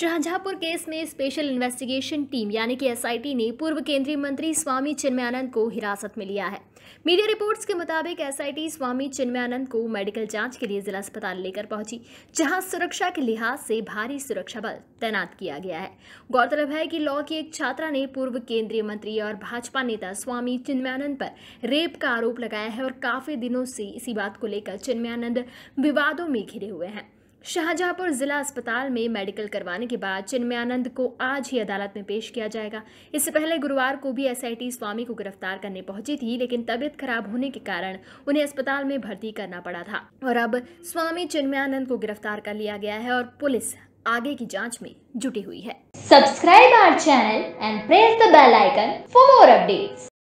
Shahjahanpur case में special investigation team यानी कि एसआईटी ने पूर्व केंद्रीय मंत्री स्वामी चिन्मयानंद को हिरासत में लिया है मीडिया रिपोर्ट्स के मुताबिक एसआईटी स्वामी चिन्मयानंद को मेडिकल जांच के लिए जिला अस्पताल लेकर पहुंची जहां सुरक्षा के लिहाज से भारी सुरक्षा बल तैनात किया गया है गौरतलब है कि लॉ की एक छात्रा ने पूर्व केंद्रीय मंत्री और भाजपा नेता स्वामी चिन्मयानंद पर रेप का आरोप लगाया है और काफी दिनों से इसी बात को लेकर चिन्मयानंद विवादों में घिरे हुए हैं शाहजहांपुर जिला अस्पताल में मेडिकल करवाने के बाद चिन्मयानंद को आज ही अदालत में पेश किया जाएगा इससे पहले गुरुवार को भी एसआईटी स्वामी को गिरफ्तार करने पहुंची थी लेकिन तबियत खराब होने के कारण उन्हें अस्पताल में भर्ती करना पड़ा था और अब स्वामी चिन्मयानंद को गिरफ्तार कर लिया गया है और पुलिस आगे की जाँच में जुटी हुई है subscribe our channel and press the bell icon for more update